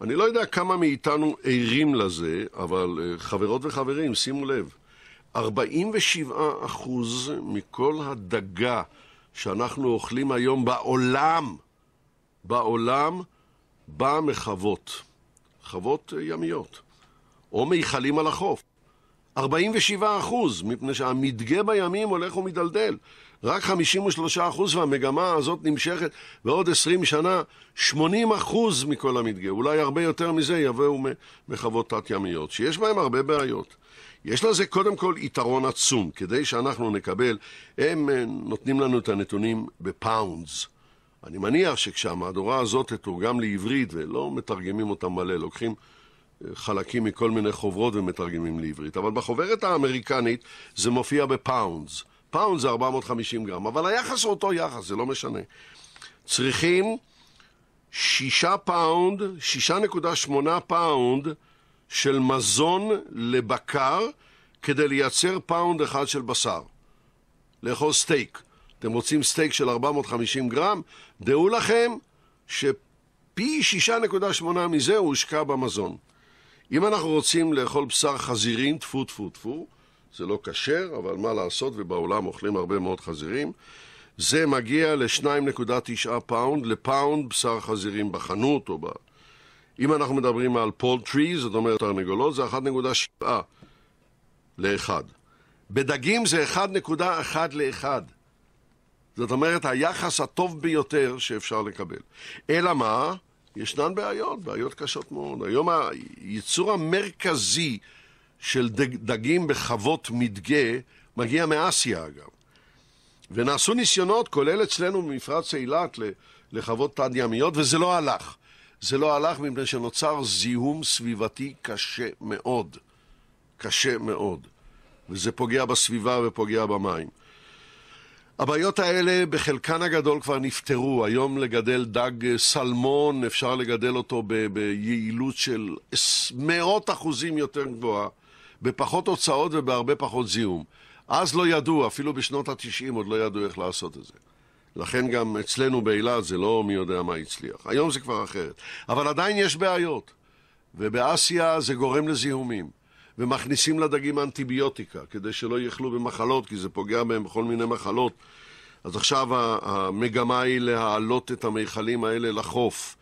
אני לא יודע כמה מאיתנו ערים לזה, אבל אה, חברות וחברים, שימו לב, 47% מכל הדגה שאנחנו אוכלים היום בעולם, בעולם, באה מחוות, חוות אה, ימיות, או מיכלים על החוף. 47 אחוז, מפני שהמדגה בימים הולך ומדלדל. רק 53 אחוז, והמגמה הזאת נמשכת בעוד 20 שנה, 80 אחוז מכל המדגה, אולי הרבה יותר מזה יבואו מחוות תת-ימיות, שיש בהן הרבה בעיות. יש לזה קודם כל יתרון עצום, כדי שאנחנו נקבל, הם אה, נותנים לנו את הנתונים בפאונדס. אני מניח שכשהמהדורה הזאת תתורגם לעברית ולא מתרגמים אותה מלא, לוקחים אה, חלקים מכל מיני חוברות ומתרגמים לעברית, אבל בחוברת האמריקנית זה מופיע בפאונדס. פאונד זה 450 גרם, אבל היחס הוא אותו יחס, זה לא משנה. צריכים 6 פאונד, 6.8 פאונד של מזון לבקר כדי לייצר פאונד אחד של בשר. לאכול סטייק. אתם רוצים סטייק של 450 גרם? דעו לכם שפי 6.8 מזה הוא הושקע במזון. אם אנחנו רוצים לאכול בשר חזירים, טפו טפו טפו, זה לא כשר, אבל מה לעשות, ובעולם אוכלים הרבה מאוד חזירים. זה מגיע ל-2.9 פאונד לפאונד בשר חזירים בחנות או ב... אם אנחנו מדברים על פולטרי, זאת אומרת תרנגולות, זה 1.7 ל-1. בדגים זה 1.1 ל-1. זאת אומרת, היחס הטוב ביותר שאפשר לקבל. אלא מה? ישנן בעיות, בעיות קשות מאוד. היום הייצור המרכזי של דג, דגים בחוות מדגה, מגיע מאסיה אגב. ונעשו ניסיונות, כולל אצלנו במפרץ אילת, לחוות תד ימיות, וזה לא הלך. זה לא הלך מפני שנוצר זיהום סביבתי קשה מאוד. קשה מאוד. וזה פוגע בסביבה ופוגע במים. הבעיות האלה בחלקן הגדול כבר נפתרו. היום לגדל דג סלמון, אפשר לגדל אותו ביעילות של מאות אחוזים יותר גבוהה. בפחות הוצאות ובהרבה פחות זיהום. אז לא ידעו, אפילו בשנות התשעים עוד לא ידעו איך לעשות את זה. לכן גם אצלנו באילת זה לא מי יודע מה הצליח. היום זה כבר אחרת. אבל עדיין יש בעיות. ובאסיה זה גורם לזיהומים. ומכניסים לדגים אנטיביוטיקה, כדי שלא יאכלו במחלות, כי זה פוגע בהם בכל מיני מחלות. אז עכשיו המגמה היא להעלות את המיכלים האלה לחוף,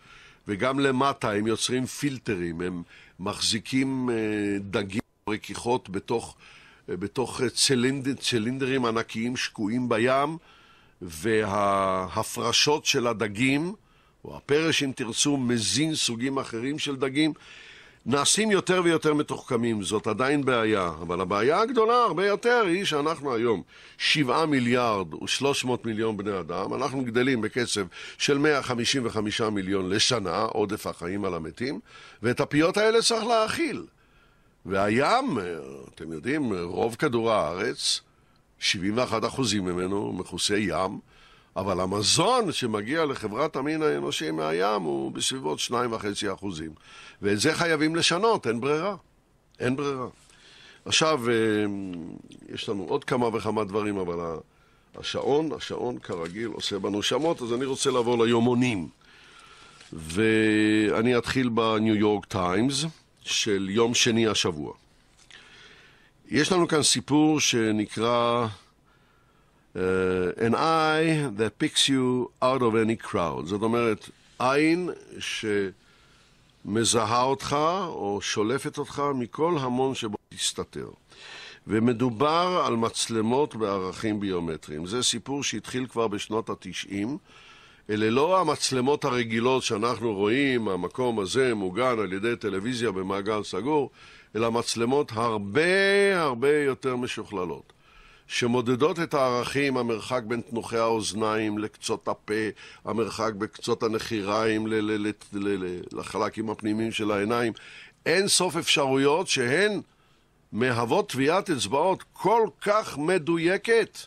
וגם למטה הם יוצרים פילטרים, הם מחזיקים אה, דגים. רכיחות בתוך, אה, בתוך אה, צלינד, צלינדרים ענקיים שקועים בים, וההפרשות של הדגים, או הפרש אם תרצו, מזין סוגים אחרים של דגים, נעשים יותר ויותר מתוחכמים, זאת עדיין בעיה, אבל הבעיה הגדולה הרבה יותר היא שאנחנו היום 7 מיליארד ו-300 מיליון בני אדם, אנחנו גדלים בקצב של 155 מיליון לשנה, עודף החיים על המתים, ואת הפיות האלה צריך להאכיל. והים, אה, אתם יודעים, אה, רוב כדור הארץ, 71% ממנו מכוסי ים, אבל המזון שמגיע לחברת המין האנושי מהים הוא בסביבות 2.5%. ואת זה חייבים לשנות, אין ברירה. אין ברירה. עכשיו, אה, יש לנו עוד כמה וכמה דברים, אבל השעון, השעון כרגיל עושה בנו שמות, אז אני רוצה לעבור ליומונים. ואני אתחיל בניו יורק טיימס. של יום שני השבוע. יש לנו כאן סיפור שנקרא uh, An eye that picks you out of any crowd. זאת אומרת, עין שמזהה אותך או שולפת אותך מכל המון שבו תסתתר. ומדובר על מצלמות בערכים ביומטריים. זה סיפור שהתחיל כבר בשנות התשעים. אלה לא המצלמות הרגילות שאנחנו רואים, המקום הזה מוגן על ידי טלוויזיה במעגל סגור, אלא מצלמות הרבה הרבה יותר משוכללות, שמודדות את הערכים, המרחק בין תנוחי האוזניים לקצות הפה, המרחק בקצות הנחיריים ל- ל- ל- לחלקים הפנימיים של העיניים, אין סוף אפשרויות שהן מהוות טביעת אצבעות כל כך מדויקת.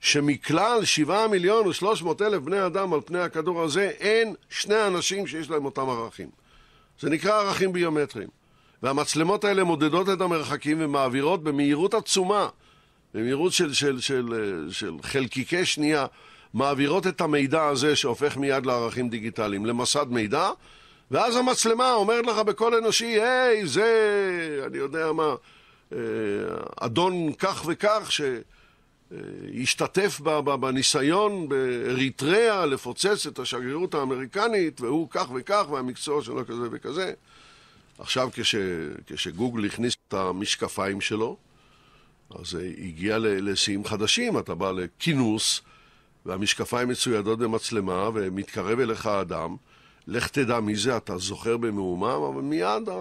שמכלל שבעה מיליון ושלוש מאות אלף בני אדם על פני הכדור הזה, אין שני אנשים שיש להם אותם ערכים. זה נקרא ערכים ביומטריים. והמצלמות האלה מודדות את המרחקים ומעבירות במהירות עצומה, במהירות של, של, של, של של חלקיקי שנייה, מעבירות את המידע הזה שהופך מיד לערכים דיגיטליים, למסד מידע, ואז המצלמה אומרת לך בקול אנושי, היי, hey, זה, אני יודע מה, אה, אדון כך וכך, ש... אה, השתתף בניסיון באריתריאה לפוצץ את השגרירות האמריקנית, והוא כך וכך, והמקצוע שלו כזה וכזה. עכשיו, כש, כשגוגל הכניס את המשקפיים שלו, אז הגיע לשיאים חדשים. אתה בא לכינוס, והמשקפיים מצוידות במצלמה, ומתקרב אליך אדם. לך תדע מי זה, אתה זוכר במהומה, אבל מיד ה...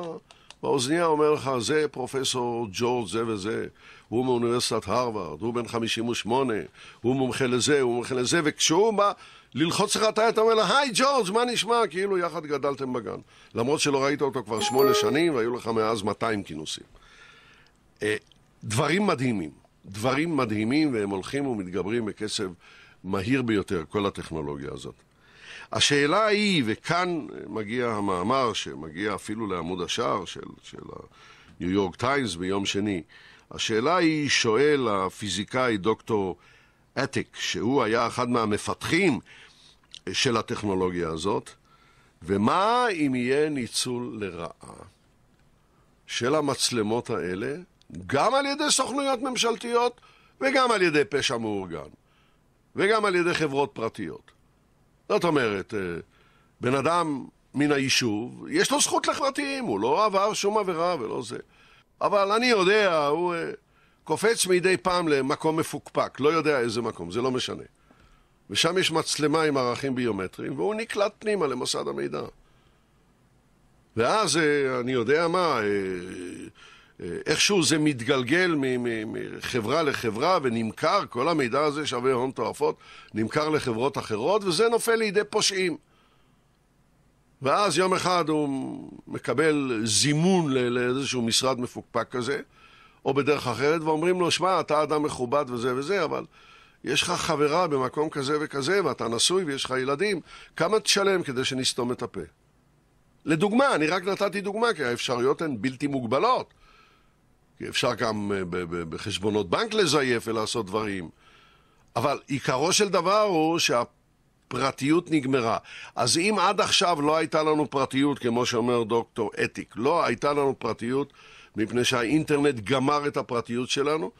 באוזניה אומר לך, זה פרופסור ג'ורג' זה וזה, הוא מאוניברסיטת הרווארד, הוא בן 58, הוא מומחה לזה, הוא מומחה לזה, וכשהוא בא ללחוץ לך את היד, אתה אומר לה, היי ג'ורג', מה נשמע? כאילו יחד גדלתם בגן. למרות שלא ראית אותו כבר שמונה שנים, והיו לך מאז 200 כינוסים. אה, דברים מדהימים, דברים מדהימים, והם הולכים ומתגברים בקצב מהיר ביותר, כל הטכנולוגיה הזאת. השאלה היא, וכאן מגיע המאמר שמגיע אפילו לעמוד השער של, של ה-New York Times ביום שני, השאלה היא, שואל הפיזיקאי דוקטור אתיק, שהוא היה אחד מהמפתחים של הטכנולוגיה הזאת, ומה אם יהיה ניצול לרעה של המצלמות האלה, גם על ידי סוכנויות ממשלתיות וגם על ידי פשע מאורגן וגם על ידי חברות פרטיות? זאת אומרת, אה, בן אדם מן היישוב, יש לו זכות לחלטים, הוא לא עבר שום עבירה ולא זה. אבל אני יודע, הוא אה, קופץ מדי פעם למקום מפוקפק, לא יודע איזה מקום, זה לא משנה. ושם יש מצלמה עם ערכים ביומטריים, והוא נקלט פנימה למוסד המידע. ואז אה, אני יודע מה, איכשהו זה מתגלגל מחברה לחברה ונמכר, כל המידע הזה שווה הון תועפות, נמכר לחברות אחרות, וזה נופל לידי פושעים. ואז יום אחד הוא מקבל זימון לאיזשהו משרד מפוקפק כזה, או בדרך אחרת, ואומרים לו, שמע, אתה אדם מכובד וזה וזה, אבל יש לך חברה במקום כזה וכזה, ואתה נשוי ויש לך ילדים, כמה תשלם כדי שנסתום את הפה? לדוגמה, אני רק נתתי דוגמה, כי האפשרויות הן בלתי מוגבלות. אפשר גם אה, בחשבונות בנק לזייף ולעשות דברים. אבל עיקרו של דבר הוא שהפרטיות נגמרה. אז אם עד עכשיו לא הייתה לנו פרטיות, כמו שאומר דוקטור אתיק, לא הייתה לנו פרטיות מפני שהאינטרנט גמר את הפרטיות שלנו,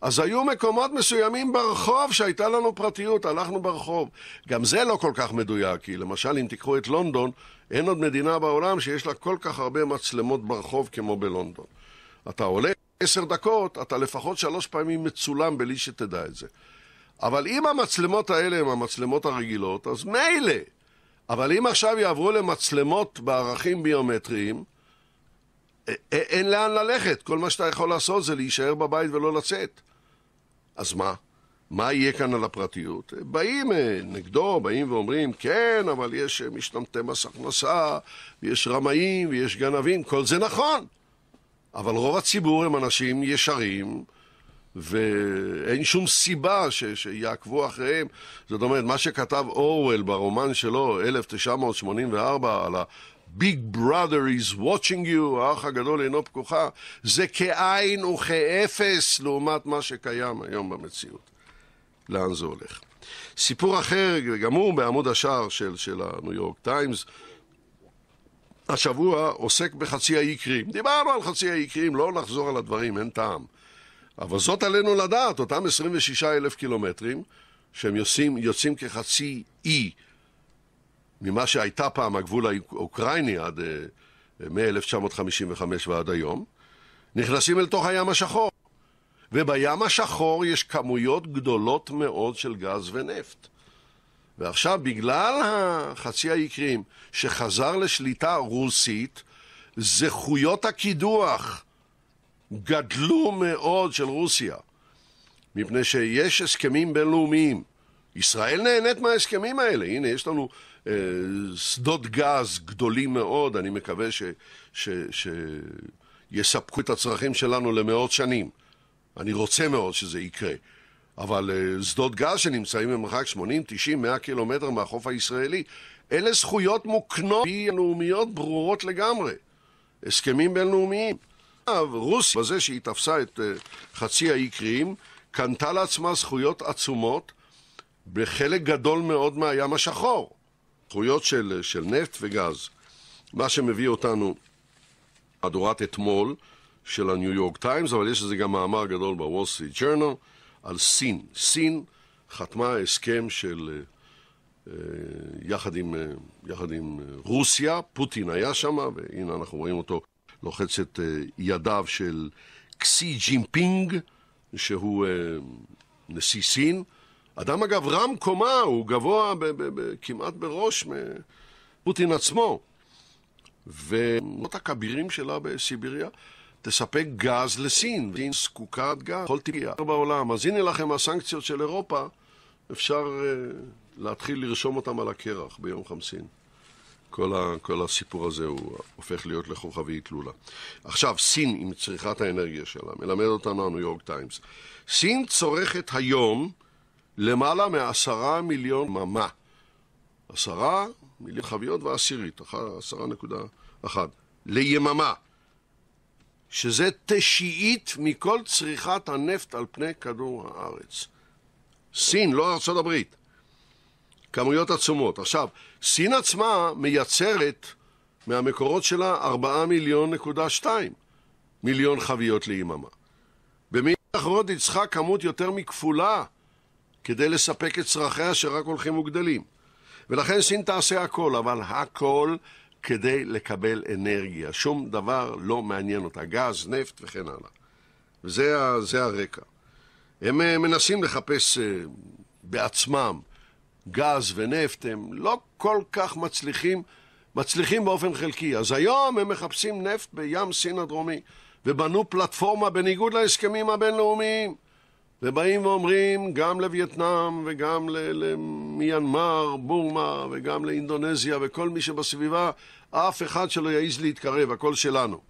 אז היו מקומות מסוימים ברחוב שהייתה לנו פרטיות, הלכנו ברחוב. גם זה לא כל כך מדויק, כי למשל אם תיקחו את לונדון, אין עוד מדינה בעולם שיש לה כל כך הרבה מצלמות ברחוב כמו בלונדון. אתה עולה... עשר דקות, אתה לפחות שלוש פעמים מצולם בלי שתדע את זה. אבל אם המצלמות האלה הן המצלמות הרגילות, אז מילא. אבל אם עכשיו יעברו למצלמות בערכים ביומטריים, אין לאן ללכת. כל מה שאתה יכול לעשות זה להישאר בבית ולא לצאת. אז מה? מה יהיה כאן על הפרטיות? באים אה, נגדו, באים ואומרים, כן, אבל יש אה, משתמטי מס הכנסה, ויש רמאים, ויש גנבים, כל זה נכון. אבל רוב הציבור הם אנשים ישרים, ואין שום סיבה ש, שיעקבו אחריהם. זאת אומרת, מה שכתב אורוול ברומן שלו, 1984, על ה-Big Brother is watching you, האח הגדול אינו פקוחה, זה כאין וכאפס לעומת מה שקיים היום במציאות. לאן זה הולך? סיפור אחר, גם הוא בעמוד השער של, של הניו יורק טיימס, השבוע עוסק בחצי האי קרים. דיברנו על חצי האי קרים, לא נחזור על הדברים, אין טעם. אבל זאת עלינו לדעת, אותם 26 אלף קילומטרים, שהם יוצאים, יוצאים כחצי אי ממה שהייתה פעם הגבול האוקראיני עד אה, אה, מ-1955 ועד היום, נכנסים אל תוך הים השחור. ובים השחור יש כמויות גדולות מאוד של גז ונפט. ועכשיו, בגלל החצי האי קרים שחזר לשליטה רוסית, זכויות הקידוח גדלו מאוד של רוסיה, מפני שיש הסכמים בינלאומיים. ישראל נהנית מההסכמים האלה. הנה, יש לנו אה, שדות גז גדולים מאוד, אני מקווה ש, ש, ש, שיספקו את הצרכים שלנו למאות שנים. אני רוצה מאוד שזה יקרה. אבל אה, שדות גז שנמצאים במרחק 80, 90, 100 קילומטר מהחוף הישראלי, אלה זכויות מוקנות בינלאומיות ברורות לגמרי. הסכמים בינלאומיים. רוסיה, בזה שהיא תפסה את אה, חצי האי קרים, קנתה לעצמה זכויות עצומות בחלק גדול מאוד מהים השחור. זכויות של, אה, של נפט וגז. מה שמביא אותנו מהדורת אתמול של הניו יורק טיימס, אבל יש לזה גם מאמר גדול בוול סטריט ג'רנל. על סין. סין חתמה הסכם של, אה, אה, יחד עם, אה, יחד עם רוסיה, פוטין היה שם, והנה אנחנו רואים אותו לוחץ את ידיו של קסי ג'ינפינג, שהוא נשיא סין. אדם אגב רם קומה, הוא גבוה ב- ב- ב- כמעט בראש מפוטין עצמו. ומות הכבירים שלה בסיביריה תספק גז לסין, והיא זקוקה גז, כל תגיע בעולם. אז הנה לכם הסנקציות של אירופה, אפשר uh, להתחיל לרשום אותם על הקרח ביום חמסין. כל, ה, כל הסיפור הזה הוא הופך להיות לכוכבי תלולה. עכשיו, סין עם צריכת האנרגיה שלה, מלמד אותנו הניו יורק טיימס. סין צורכת היום למעלה מעשרה מיליון ממה. עשרה מיליון חביות ועשירית, עשרה נקודה אחת, ליממה. שזה תשיעית מכל צריכת הנפט על פני כדור הארץ. סין, לא ארצות הברית. כמויות עצומות. עכשיו, סין עצמה מייצרת מהמקורות שלה 4 מיליון נקודה 2 מיליון חביות ליממה. במילים אחרות היא צריכה כמות יותר מכפולה כדי לספק את צרכיה שרק הולכים וגדלים. ולכן סין תעשה הכל, אבל הכל כדי לקבל אנרגיה. שום דבר לא מעניין אותה, גז, נפט וכן הלאה. וזה הרקע. הם אה, מנסים לחפש אה, בעצמם גז ונפט, הם לא כל כך מצליחים, מצליחים באופן חלקי. אז היום הם מחפשים נפט בים סין הדרומי, ובנו פלטפורמה בניגוד להסכמים הבינלאומיים. ובאים ואומרים גם לווייטנאם וגם למיינמר, בורמה וגם לאינדונזיה וכל מי שבסביבה, אף אחד שלא יעז להתקרב, הכל שלנו.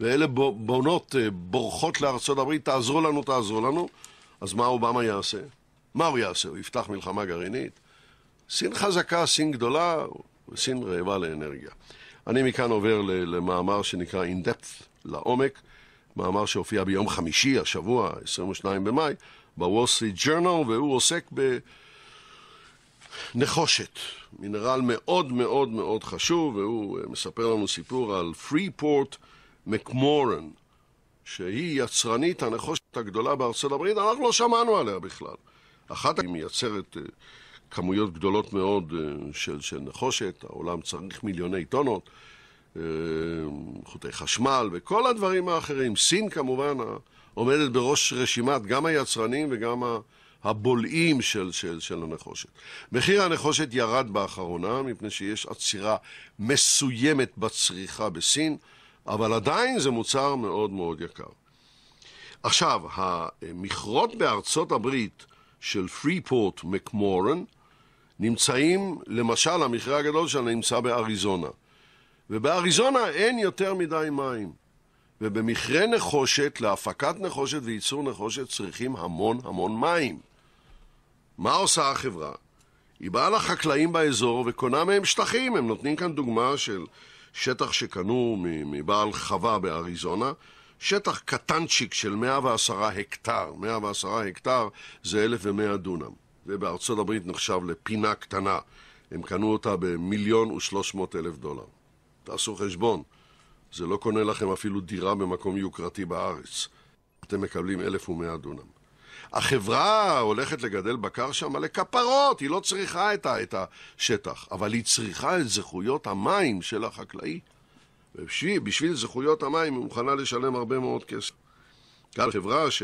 ואלה בונות אה, בורחות לארצות הברית, תעזרו לנו, תעזרו לנו. אז מה אובמה יעשה? מה הוא יעשה? הוא יפתח מלחמה גרעינית? סין חזקה, סין גדולה, וסין רעבה לאנרגיה. אני מכאן עובר למאמר שנקרא In Depth, לעומק. מאמר שהופיע ביום חמישי, השבוע, 22 במאי, בוול סטריט ג'רנל, והוא עוסק בנחושת, מינרל מאוד מאוד מאוד חשוב, והוא אה, מספר לנו סיפור על פריפורט מקמורן, שהיא יצרנית הנחושת הגדולה בארצות הברית, אנחנו לא שמענו עליה בכלל. אחת היא מייצרת אה, כמויות גדולות מאוד אה, של, של נחושת, העולם צריך מיליוני טונות. אה, חוטי חשמל וכל הדברים האחרים. סין כמובן עומדת בראש רשימת גם היצרנים וגם הבולעים של, של, של הנחושת. מחיר הנחושת ירד באחרונה מפני שיש עצירה מסוימת בצריכה בסין, אבל עדיין זה מוצר מאוד מאוד יקר. עכשיו, המכרות בארצות הברית של פריפורט מקמורן נמצאים, למשל, המכרה הגדול שלה נמצא באריזונה. ובאריזונה אין יותר מדי מים. ובמכרה נחושת, להפקת נחושת וייצור נחושת צריכים המון המון מים. מה עושה החברה? היא באה לחקלאים באזור וקונה מהם שטחים. הם נותנים כאן דוגמה של שטח שקנו מבעל חווה באריזונה, שטח קטנצ'יק של 110 הקטר. 110 הקטר זה 1,100 דונם. ובארצות הברית נחשב לפינה קטנה. הם קנו אותה במיליון ושלוש מאות אלף דולר. תעשו חשבון, זה לא קונה לכם אפילו דירה במקום יוקרתי בארץ. אתם מקבלים 1,100 דונם. החברה הולכת לגדל בקר שם לכפרות, היא לא צריכה את, ה, את השטח, אבל היא צריכה את זכויות המים של החקלאי. ובשביל בשביל זכויות המים היא מוכנה לשלם הרבה מאוד כסף. כאן חברה ש,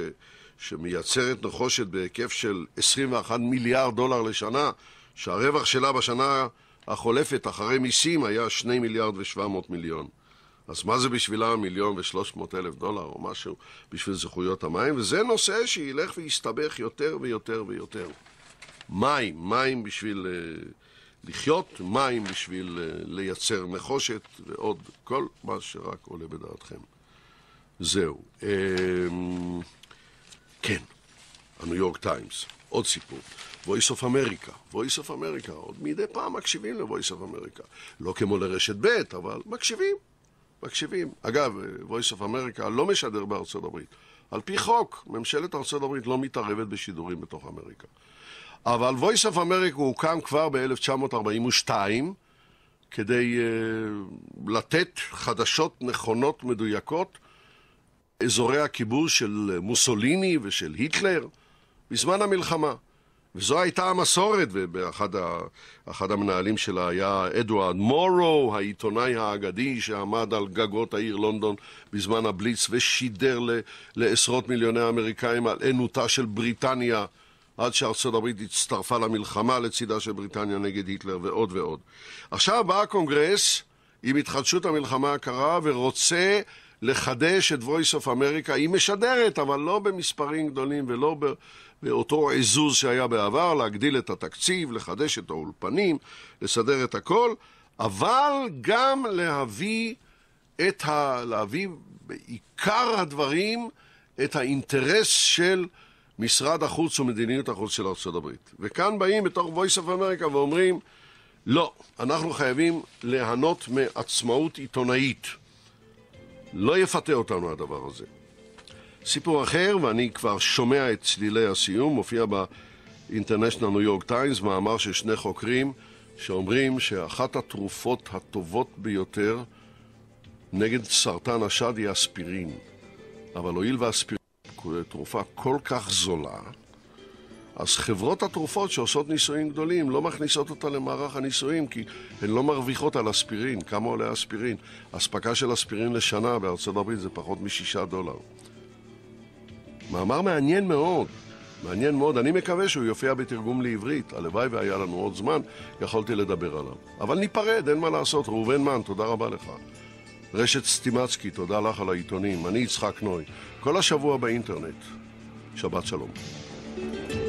שמייצרת נחושת בהיקף של 21 מיליארד דולר לשנה, שהרווח שלה בשנה החולפת אחרי מיסים היה 2 מיליארד ו-700 מיליון. אז מה זה בשבילה מיליון ו-300 אלף דולר או משהו בשביל זכויות המים? וזה נושא שילך ויסתבך יותר ויותר ויותר. מים, מים בשביל uh, לחיות, מים בשביל uh, לייצר נחושת ועוד כל מה שרק עולה בדעתכם. זהו. Um, כן, הניו יורק טיימס, עוד סיפור. voice of America, voice of America, עוד מדי פעם מקשיבים ל-voice of America. לא כמו לרשת ב', אבל מקשיבים, מקשיבים. אגב, voice of America לא משדר בארצות הברית. על פי חוק, ממשלת ארצות הברית לא מתערבת בשידורים בתוך אמריקה. אבל voice of America הוקם כבר ב-1942 כדי uh, לתת חדשות נכונות, מדויקות, אזורי הכיבוש של מוסוליני ושל היטלר בזמן המלחמה. וזו הייתה המסורת, ואחד המנהלים שלה היה אדוארד מורו, העיתונאי האגדי שעמד על גגות העיר לונדון בזמן הבליץ ושידר ל, לעשרות מיליוני האמריקאים על עינותה של בריטניה עד שארצות הברית הצטרפה למלחמה לצידה של בריטניה נגד היטלר ועוד ועוד. עכשיו בא הקונגרס עם התחדשות המלחמה הקרה ורוצה לחדש את voice of America. היא משדרת, אבל לא במספרים גדולים ולא ב... באותו עיזוז שהיה בעבר, להגדיל את התקציב, לחדש את האולפנים, לסדר את הכל, אבל גם להביא את ה... להביא בעיקר הדברים את האינטרס של משרד החוץ ומדיניות החוץ של ארצות הברית. וכאן באים בתוך voice of America ואומרים, לא, אנחנו חייבים ליהנות מעצמאות עיתונאית. לא יפתה אותנו הדבר הזה. סיפור אחר, ואני כבר שומע את צלילי הסיום, מופיע ב-International New York Times, מאמר של שני חוקרים שאומרים שאחת התרופות הטובות ביותר נגד סרטן השד היא אספירין. אבל הואיל ואספירין תרופה כל כך זולה, אז חברות התרופות שעושות ניסויים גדולים לא מכניסות אותה למערך הניסויים כי הן לא מרוויחות על אספירין. כמה עולה אספירין? אספקה של אספירין לשנה בארצות הברית זה פחות משישה דולר. מאמר מעניין מאוד, מעניין מאוד. אני מקווה שהוא יופיע בתרגום לעברית. הלוואי והיה לנו עוד זמן, יכולתי לדבר עליו. אבל ניפרד, אין מה לעשות. ראובן מן, תודה רבה לך. רשת סטימצקי, תודה לך על העיתונים. אני יצחק נוי. כל השבוע באינטרנט. שבת שלום. thank you